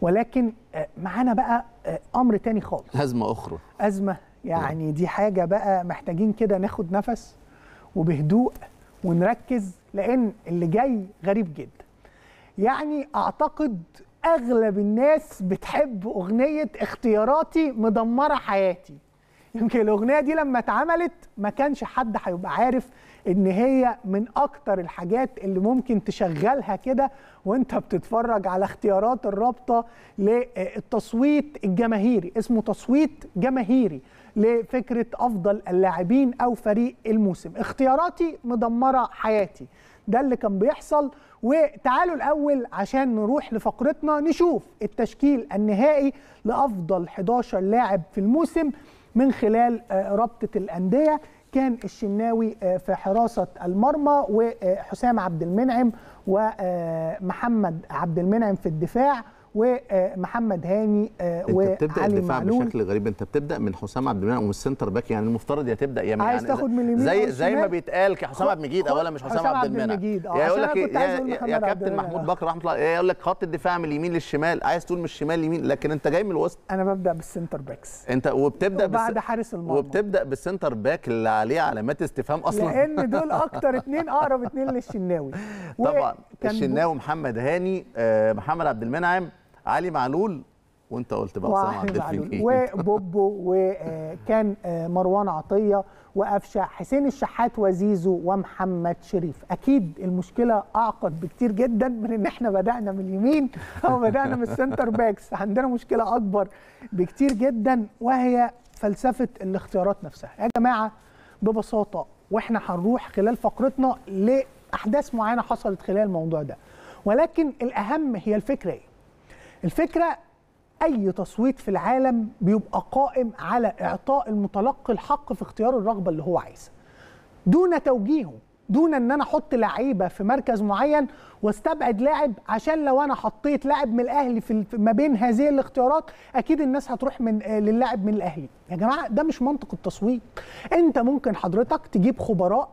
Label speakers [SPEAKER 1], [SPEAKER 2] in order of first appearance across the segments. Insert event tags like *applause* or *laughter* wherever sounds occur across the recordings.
[SPEAKER 1] ولكن آه، معانا بقى آه، امر تاني خالص
[SPEAKER 2] ازمه اخرى
[SPEAKER 1] ازمه يعني نعم. دي حاجه بقى محتاجين كده ناخد نفس وبهدوء ونركز لان اللي جاي غريب جدا يعني اعتقد اغلب الناس بتحب اغنيه اختياراتي مدمره حياتي يمكن الاغنيه دي لما اتعملت ما كانش حد هيبقى عارف ان هي من اكتر الحاجات اللي ممكن تشغلها كده وانت بتتفرج على اختيارات الرابطه للتصويت الجماهيري اسمه تصويت جماهيري لفكره افضل اللاعبين او فريق الموسم اختياراتي مدمره حياتي ده اللي كان بيحصل وتعالوا الاول عشان نروح لفقرتنا نشوف التشكيل النهائي لافضل 11 لاعب في الموسم من خلال آه، رابطه الانديه كان الشناوي آه، في حراسه المرمى وحسام عبد المنعم ومحمد آه، عبد المنعم في الدفاع ومحمد هاني آه، وعلي انت بتبدا الدفاع معلول. بشكل
[SPEAKER 2] غريب انت بتبدا من حسام عبد المنعم والسنتر باك يعني المفترض يا تبدا يا عايز يعني تاخد من اليمين زي زي ما بيتقال حسام عبد المجيد اولا مش حسام عبد المنعم آه، يا يقول لك إيه، يا كابتن محمود بكر رحمه الله يقول لك خط الدفاع من اليمين للشمال عايز تقول من الشمال لليمين لكن انت جاي من الوسط انا ببدا بالسنتر باكس انت وبتبدا بعد حارس المرمى وبتبدا بالسنتر باك اللي عليه علامات استفهام اصلا لان دول *laughs* اكتر
[SPEAKER 1] اثنين اقرب اثنين للشناوي طبعا الشناوي
[SPEAKER 2] محمد هاني آه، محمد عبد المنعم علي معلول وانت قلت بقى اسامه عبد الفقيه وبوبو وكان
[SPEAKER 1] آه، مروان عطيه وقفشه حسين الشحات وزيزو ومحمد شريف اكيد المشكله اعقد بكتير جدا من ان احنا بدانا من اليمين او بدانا من السنتر باكس عندنا مشكله اكبر بكتير جدا وهي فلسفه الاختيارات نفسها يا جماعه ببساطه واحنا هنروح خلال فقرتنا لاحداث معينه حصلت خلال الموضوع ده ولكن الاهم هي الفكره ايه الفكره اي تصويت في العالم بيبقى قائم على اعطاء المتلقي الحق في اختيار الرغبه اللي هو عايزها دون توجيهه دون ان انا احط لعيبه في مركز معين واستبعد لاعب عشان لو انا حطيت لاعب من الاهلي في ما بين هذه الاختيارات اكيد الناس هتروح من آه، للاعب من الاهلي يا جماعه ده مش منطق التصويت انت ممكن حضرتك تجيب خبراء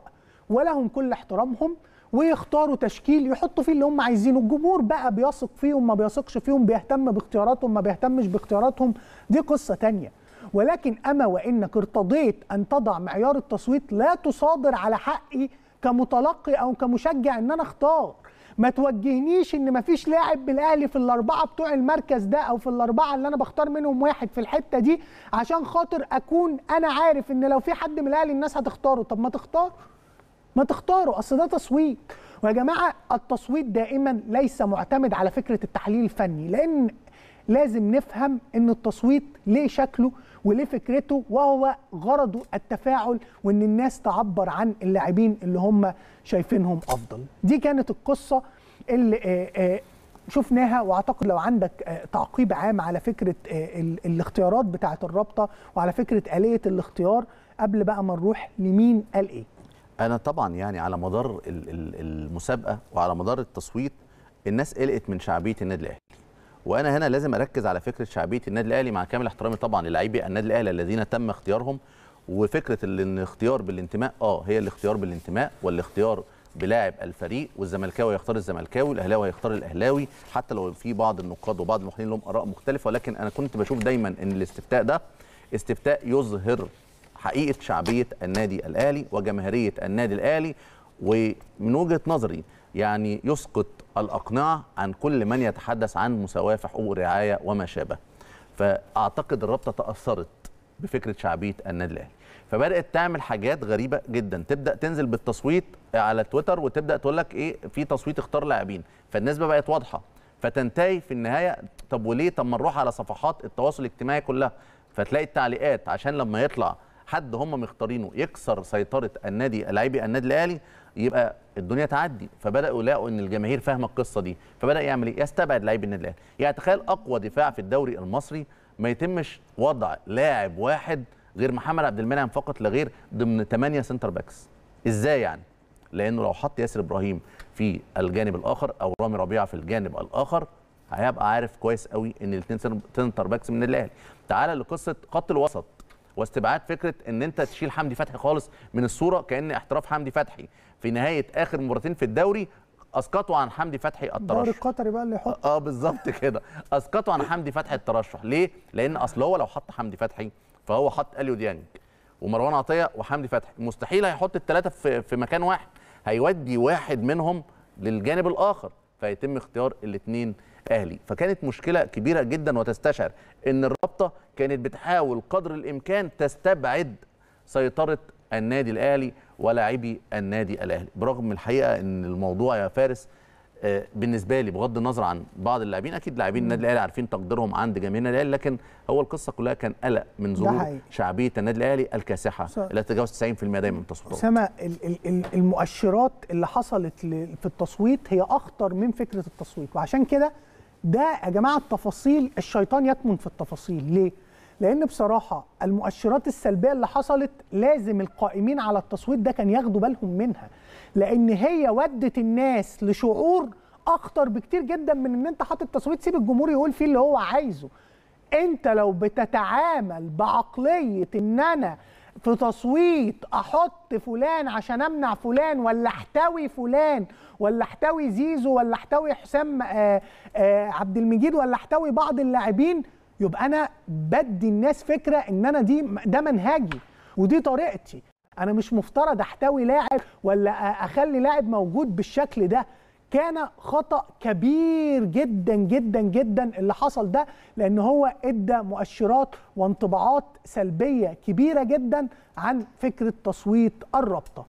[SPEAKER 1] ولهم كل احترامهم ويختاروا تشكيل يحطوا فيه اللي هم عايزينه الجمهور بقى بيثق فيهم ما بيثقش فيهم بيهتم باختياراتهم ما بيهتمش باختياراتهم دي قصه تانية ولكن اما وانك ارتضيت ان تضع معيار التصويت لا تصادر على حقي كمتلقي او كمشجع ان انا اختار ما توجهنيش ان مفيش لاعب بالاهلي في الاربعه بتوع المركز ده او في الاربعه اللي انا بختار منهم واحد في الحته دي عشان خاطر اكون انا عارف ان لو في حد من الاهلي الناس هتختاره طب ما تختار ما تختاروا اصل ده تصويت ويا جماعه التصويت دائما ليس معتمد على فكره التحليل الفني لان لازم نفهم ان التصويت ليه شكله وليه فكرته وهو غرضه التفاعل وان الناس تعبر عن اللاعبين اللي هم شايفينهم افضل دي كانت القصه اللي آه، آه، شفناها واعتقد لو عندك آه، تعقيب عام على فكره الاختيارات بتاعه الرابطه وعلى فكره اليه الاختيار قبل بقى ما نروح لمين قال ايه
[SPEAKER 2] انا طبعا يعني على مدار المسابقه وعلى مدار التصويت الناس قلقت من شعبيه النادي الاهلي وانا هنا لازم اركز على فكره شعبيه النادي الاهلي مع كامل احترامي طبعا للاعبي النادي الاهلي الذين تم اختيارهم وفكره الاختيار بالانتماء اه هي الاختيار بالانتماء والاختيار بلاعب الفريق والزملكاوي هيختار الزملكاوي والاهلاوي هيختار الاهلاوي حتى لو في بعض النقاد وبعض المحللين لهم اراء مختلفه ولكن انا كنت بشوف دايما ان الاستفتاء ده استفتاء يظهر حقيقه شعبيه النادي الاهلي وجماهيريه النادي الاهلي ومن وجهه نظري يعني يسقط الاقنعه عن كل من يتحدث عن مساواه في حقوق الرعايه وما شابه. فاعتقد الرابطه تاثرت بفكره شعبيه النادي الاهلي. فبدات تعمل حاجات غريبه جدا تبدا تنزل بالتصويت على تويتر وتبدا تقول لك ايه في تصويت اختار لاعبين فالنسبه بقت واضحه فتنتهي في النهايه طب وليه طب ما نروح على صفحات التواصل الاجتماعي كلها فتلاقي التعليقات عشان لما يطلع حد هم مختارينه يكسر سيطره النادي لاعبي النادي الاهلي يبقى الدنيا تعدي فبداوا يلاقوا ان الجماهير فاهمه القصه دي فبدا يعمل ايه يستبعد لاعبي النادي الاهلي يعني تخيل اقوى دفاع في الدوري المصري ما يتمش وضع لاعب واحد غير محمد عبد المنعم فقط لا غير ضمن 8 سنتر باكس ازاي يعني لانه لو حط ياسر ابراهيم في الجانب الاخر او رامي ربيعه في الجانب الاخر هيبقى عارف كويس قوي ان الاثنين سنتر باكس من الاهلي تعالى لقصه خط الوسط واستبعاد فكره ان انت تشيل حمدي فتحي خالص من الصوره كان احتراف حمدي فتحي في نهايه اخر مباراتين في الدوري اسقطوا عن حمدي فتحي الترشح الدوري القطري بقى اللي يحط اه بالظبط كده اسقطوا عن حمدي فتحي الترشح ليه لان اصل هو لو حط حمدي فتحي فهو حط اليو ديانج ومروان عطيه وحمدي فتحي مستحيل هيحط الثلاثه في في مكان واحد هيودي واحد منهم للجانب الاخر فيتم اختيار الاثنين اهلي فكانت مشكله كبيره جدا وتستشعر ان الرابطه كانت بتحاول قدر الامكان تستبعد سيطره النادي الاهلي ولاعبي النادي الاهلي برغم الحقيقه ان الموضوع يا فارس آه، بالنسبه لي بغض النظر عن بعض اللاعبين اكيد لاعبين النادي الاهلي عارفين تقديرهم عند جماهير النادي الاهلي لكن هو القصه كلها كان قلق من ظهور شعبيه النادي الاهلي الكاسحه اللي تتجاوز 90% دايما من التصويت اسامه
[SPEAKER 1] المؤشرات اللي حصلت في التصويت هي اخطر من فكره التصويت وعشان كده ده يا جماعه التفاصيل الشيطان يكمن في التفاصيل ليه؟ لان بصراحه المؤشرات السلبيه اللي حصلت لازم القائمين على التصويت ده كان ياخدوا بالهم منها لان هي ودت الناس لشعور اخطر بكتير جدا من ان انت حاطط تصويت سيب الجمهور يقول فيه اللي هو عايزه انت لو بتتعامل بعقليه ان انا في تصويت احط فلان عشان امنع فلان ولا احتوي فلان ولا احتوي زيزو ولا احتوي حسام آآ آه، آآ آه، عبد المجيد ولا احتوي بعض اللاعبين يبقى انا بدي الناس فكره ان انا دي ده منهجي ودي طريقتي انا مش مفترض احتوي لاعب ولا اخلي لاعب موجود بالشكل ده كان خطا كبير جدا جدا جدا اللي حصل ده لان هو ادى مؤشرات وانطباعات سلبيه كبيره جدا عن فكره تصويت الرابطه